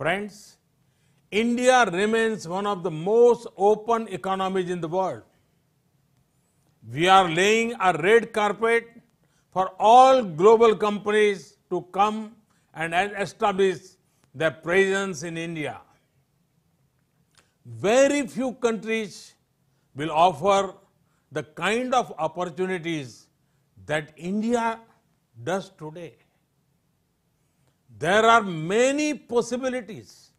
Friends, India remains one of the most open economies in the world. We are laying a red carpet for all global companies to come and establish their presence in India. Very few countries will offer the kind of opportunities that India does today there are many possibilities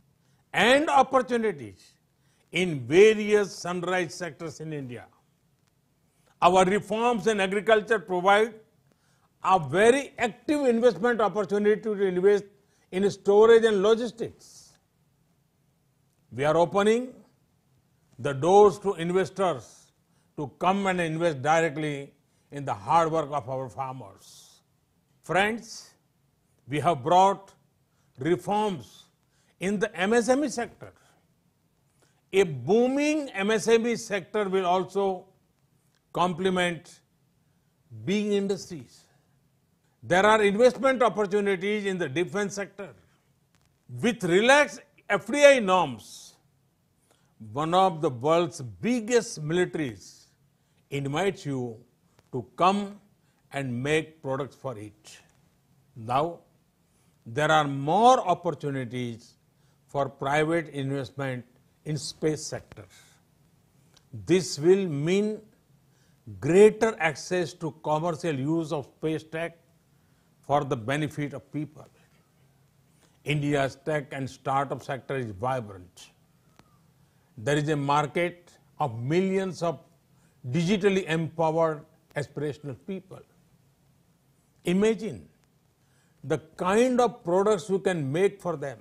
and opportunities in various sunrise sectors in India. Our reforms in agriculture provide a very active investment opportunity to invest in storage and logistics. We are opening the doors to investors to come and invest directly in the hard work of our farmers. Friends, we have brought reforms in the MSME sector. A booming MSME sector will also complement being industries. There are investment opportunities in the defense sector. With relaxed FDI norms, one of the world's biggest militaries invites you to come and make products for it. Now, there are more opportunities for private investment in space sector. This will mean greater access to commercial use of space tech for the benefit of people. India's tech and startup sector is vibrant. There is a market of millions of digitally empowered aspirational people. Imagine the kind of products you can make for them